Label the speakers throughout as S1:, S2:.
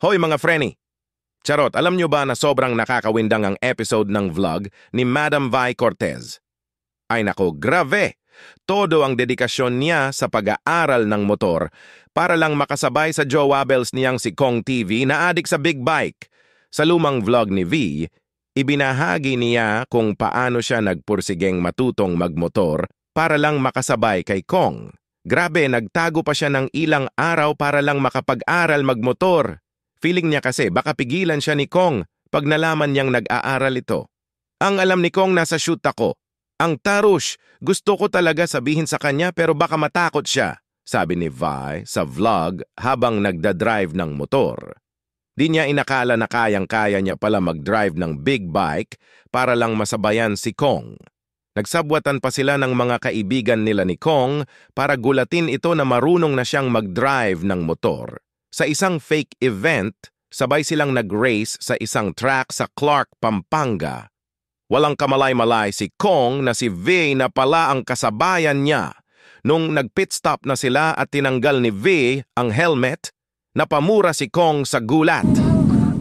S1: Hoy mga freni! Charot, alam nyo ba na sobrang nakakawindang ang episode ng vlog ni Madam Vi Cortez? Ay nako, grabe! Todo ang dedikasyon niya sa pag-aaral ng motor para lang makasabay sa Joe Abels niyang si Kong TV na adik sa big bike. Sa lumang vlog ni V, ibinahagi niya kung paano siya nagpursigeng matutong magmotor para lang makasabay kay Kong. Grabe, nagtago pa siya ng ilang araw para lang makapag-aral magmotor. Feeling niya kasi baka pigilan siya ni Kong pag nalaman niyang nag-aaral ito. Ang alam ni Kong nasa shoot ako. Ang Tarush, gusto ko talaga sabihin sa kanya pero baka matakot siya, sabi ni Vi sa vlog habang nagda-drive ng motor. Di niya inakala na kayang-kaya niya pala mag-drive ng big bike para lang masabayan si Kong. Nagsabwatan pa sila ng mga kaibigan nila ni Kong para gulatin ito na marunong na siyang mag-drive ng motor. Sa isang fake event, sabay silang nag-race sa isang track sa Clark, Pampanga. Walang kamalay-malay si Kong na si V na pala ang kasabayan niya. Nung nag-pit stop na sila at tinanggal ni V ang helmet, napamura si Kong sa gulat.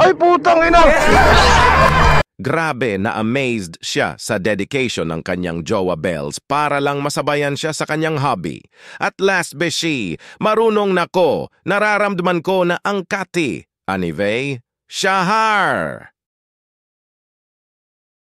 S1: Ay putang ina! Grabe na amazed siya sa dedication ng kanyang jowa Bells para lang masabayan siya sa kanyang hobby. At last beshi, marunong na ko, nararamdaman ko na ang kati, anivay, shahar!